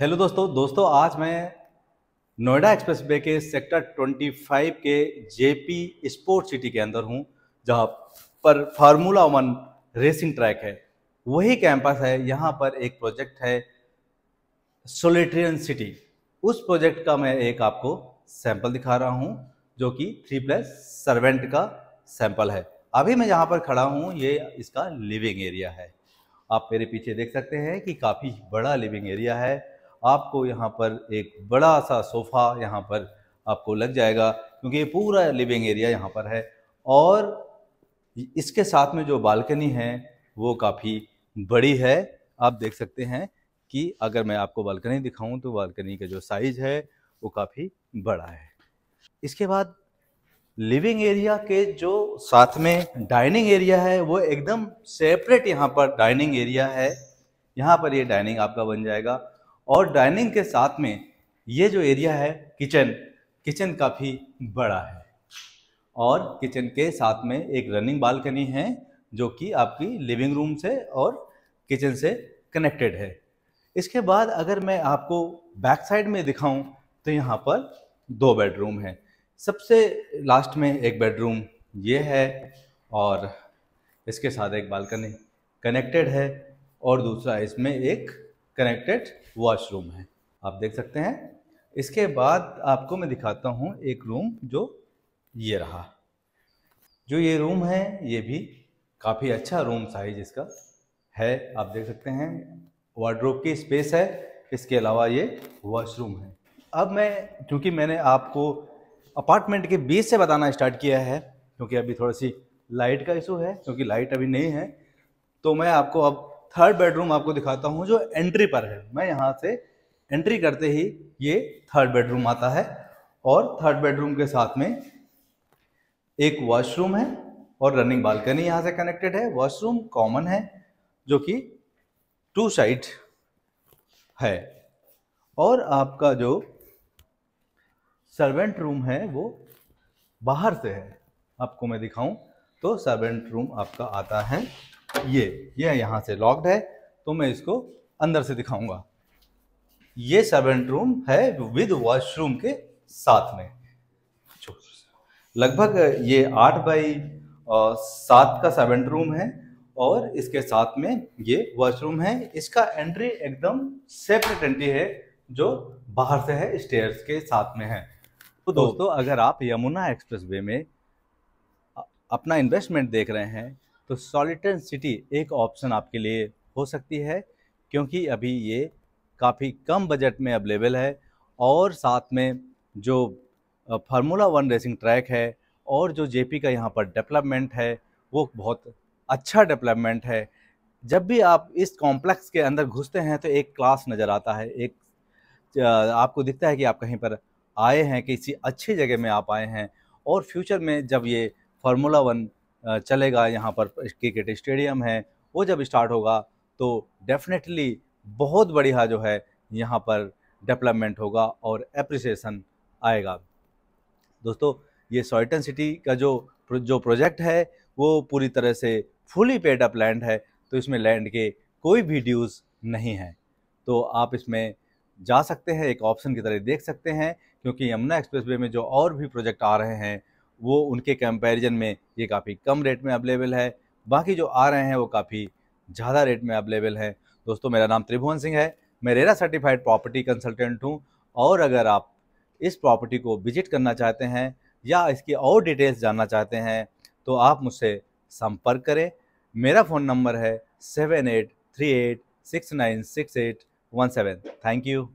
hello दोस्तों दोस्तों आज मैं नोएडा एक्सप्रेस वे के सेक्टर 25 के जेपी स्पोर्ट सिटी के अंदर हूं जहां पर फार्मूला वन रेसिंग ट्रैक है वही कैंपस है यहां पर एक प्रोजेक्ट है सोलेट्रियन सिटी उस प्रोजेक्ट का मैं एक आपको सैंपल दिखा रहा हूं जो कि थ्री प्लस सर्वेंट का सैंपल है अभी मैं यहाँ पर खड़ा हूँ ये इसका लिविंग एरिया है आप मेरे पीछे देख सकते हैं कि काफ़ी बड़ा लिविंग एरिया है आपको यहाँ पर एक बड़ा सा सोफ़ा यहाँ पर आपको लग जाएगा क्योंकि ये पूरा लिविंग एरिया यहाँ पर है और इसके साथ में जो बालकनी है वो काफ़ी बड़ी है आप देख सकते हैं कि अगर मैं आपको बालकनी दिखाऊं तो बालकनी का जो साइज़ है वो काफ़ी बड़ा है इसके बाद लिविंग एरिया के जो साथ में डाइनिंग एरिया है वो एकदम सेपरेट यहाँ पर डाइनिंग एरिया है यहाँ पर ये डाइनिंग आपका बन जाएगा और डाइनिंग के साथ में ये जो एरिया है किचन किचन काफ़ी बड़ा है और किचन के साथ में एक रनिंग बालकनी है जो कि आपकी लिविंग रूम से और किचन से कनेक्टेड है इसके बाद अगर मैं आपको बैक साइड में दिखाऊं तो यहाँ पर दो बेडरूम हैं सबसे लास्ट में एक बेडरूम ये है और इसके साथ एक बालकनी कनेक्टेड है और दूसरा इसमें एक कनेक्टेड वॉशरूम है आप देख सकते हैं इसके बाद आपको मैं दिखाता हूँ एक रूम जो ये रहा जो ये रूम है ये भी काफ़ी अच्छा रूम साइज इसका है आप देख सकते हैं वार्ड्रोब की स्पेस है इसके अलावा ये वॉशरूम है अब मैं क्योंकि मैंने आपको अपार्टमेंट के बीच से बताना स्टार्ट किया है क्योंकि अभी थोड़ी सी लाइट का इशू है क्योंकि लाइट अभी नहीं है तो मैं आपको अब थर्ड बेडरूम आपको दिखाता हूँ जो एंट्री पर है मैं यहाँ से एंट्री करते ही ये थर्ड बेडरूम आता है और थर्ड बेडरूम के साथ में एक वॉशरूम है और रनिंग बालकनी यहाँ से कनेक्टेड है वॉशरूम कॉमन है जो कि टू साइड है और आपका जो सर्वेंट रूम है वो बाहर से है आपको मैं दिखाऊं तो सर्वेंट रूम आपका आता है ये ये यहाँ से लॉक्ड है तो मैं इसको अंदर से दिखाऊंगा ये सर्वेंट रूम है विद वॉशरूम के साथ में लगभग ये आठ बाई सात का सर्वेंट रूम है और इसके साथ में ये वॉशरूम है इसका एंट्री एकदम सेपरेट एंट्री है जो बाहर से है स्टेयर्स के साथ में है तो, तो दोस्तों अगर आप यमुना एक्सप्रेस वे में अपना इन्वेस्टमेंट देख रहे हैं तो सॉलिटन सिटी एक ऑप्शन आपके लिए हो सकती है क्योंकि अभी ये काफ़ी कम बजट में अवेलेबल है और साथ में जो फार्मूला वन रेसिंग ट्रैक है और जो जेपी का यहाँ पर डेवलपमेंट है वो बहुत अच्छा डेवलपमेंट है जब भी आप इस कॉम्प्लेक्स के अंदर घुसते हैं तो एक क्लास नज़र आता है एक आपको दिखता है कि आप कहीं पर आए हैं किसी अच्छी जगह में आप आए हैं और फ्यूचर में जब ये फार्मूला वन चलेगा यहाँ पर क्रिकेट स्टेडियम है वो जब स्टार्ट होगा तो डेफिनेटली बहुत बढ़िया जो है यहाँ पर डेवलपमेंट होगा और अप्रिसिएशन आएगा दोस्तों ये सोइटन सिटी का जो जो प्रोजेक्ट है वो पूरी तरह से फुली पेड अप लैंड है तो इसमें लैंड के कोई भी ड्यूज़ नहीं है तो आप इसमें जा सकते हैं एक ऑप्शन की तरह देख सकते हैं क्योंकि यमुना एक्सप्रेसवे में जो और भी प्रोजेक्ट आ रहे हैं वो उनके कंपैरिजन में ये काफ़ी कम रेट में अवेलेबल है बाकी जो आ रहे हैं वो काफ़ी ज़्यादा रेट में अवेलेबल है दोस्तों मेरा नाम त्रिभुवन सिंह है मैं रेरा सर्टिफाइड प्रॉपर्टी कंसल्टेंट हूँ और अगर आप इस प्रॉपर्टी को विजिट करना चाहते हैं या इसकी और डिटेल्स जानना चाहते हैं तो आप मुझसे संपर्क करें मेरा फ़ोन नंबर है seven eight three eight six nine six eight one seven thank you